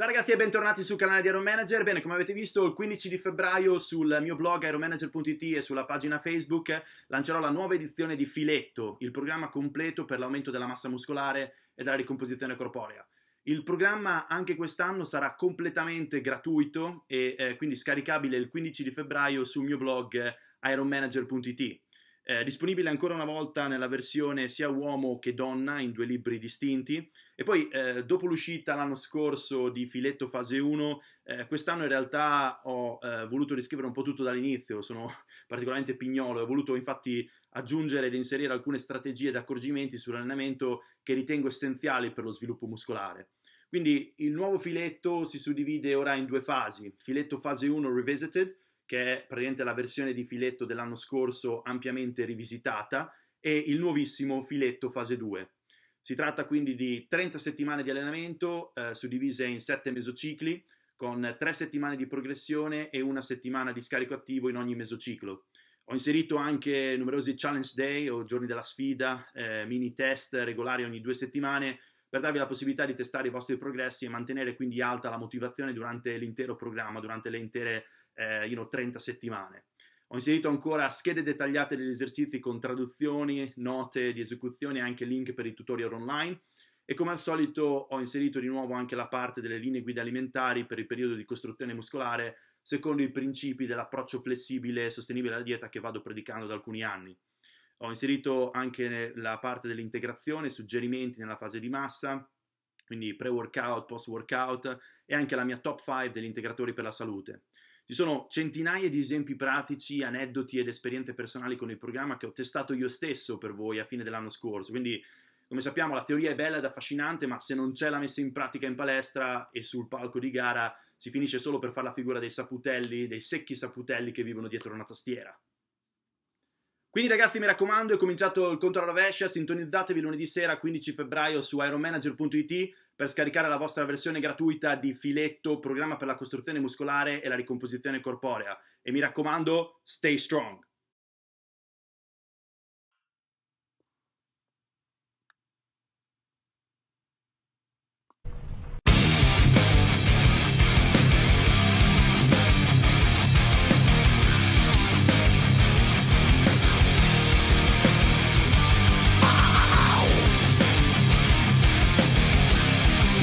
Ciao ragazzi e bentornati sul canale di Iron Manager. Bene, come avete visto, il 15 di febbraio sul mio blog ironmanager.it e sulla pagina Facebook lancerò la nuova edizione di Filetto, il programma completo per l'aumento della massa muscolare e della ricomposizione corporea. Il programma anche quest'anno sarà completamente gratuito e eh, quindi scaricabile il 15 di febbraio sul mio blog ironmanager.it. Eh, disponibile ancora una volta nella versione sia uomo che donna in due libri distinti. E poi, eh, dopo l'uscita l'anno scorso di Filetto Fase 1, eh, quest'anno in realtà ho eh, voluto riscrivere un po' tutto dall'inizio, sono particolarmente pignolo, ho voluto infatti aggiungere ed inserire alcune strategie ed accorgimenti sull'allenamento che ritengo essenziali per lo sviluppo muscolare. Quindi il nuovo filetto si suddivide ora in due fasi, filetto fase 1 revisited, che è praticamente la versione di filetto dell'anno scorso ampiamente rivisitata, e il nuovissimo filetto fase 2. Si tratta quindi di 30 settimane di allenamento eh, suddivise in 7 mesocicli, con 3 settimane di progressione e una settimana di scarico attivo in ogni mesociclo. Ho inserito anche numerosi challenge day o giorni della sfida, eh, mini test regolari ogni due settimane, per darvi la possibilità di testare i vostri progressi e mantenere quindi alta la motivazione durante l'intero programma, durante le intere eh, you know, 30 settimane. Ho inserito ancora schede dettagliate degli esercizi con traduzioni, note di esecuzione e anche link per i tutorial online. E come al solito ho inserito di nuovo anche la parte delle linee guida alimentari per il periodo di costruzione muscolare secondo i principi dell'approccio flessibile e sostenibile alla dieta che vado predicando da alcuni anni. Ho inserito anche la parte dell'integrazione, suggerimenti nella fase di massa, quindi pre-workout, post-workout e anche la mia top 5 degli integratori per la salute. Ci sono centinaia di esempi pratici, aneddoti ed esperienze personali con il programma che ho testato io stesso per voi a fine dell'anno scorso. Quindi, come sappiamo, la teoria è bella ed affascinante, ma se non c'è la messa in pratica in palestra e sul palco di gara, si finisce solo per fare la figura dei saputelli, dei secchi saputelli che vivono dietro una tastiera. Quindi ragazzi mi raccomando è cominciato il conto alla rovescia, sintonizzatevi lunedì sera 15 febbraio su ironmanager.it per scaricare la vostra versione gratuita di Filetto, programma per la costruzione muscolare e la ricomposizione corporea. E mi raccomando, stay strong!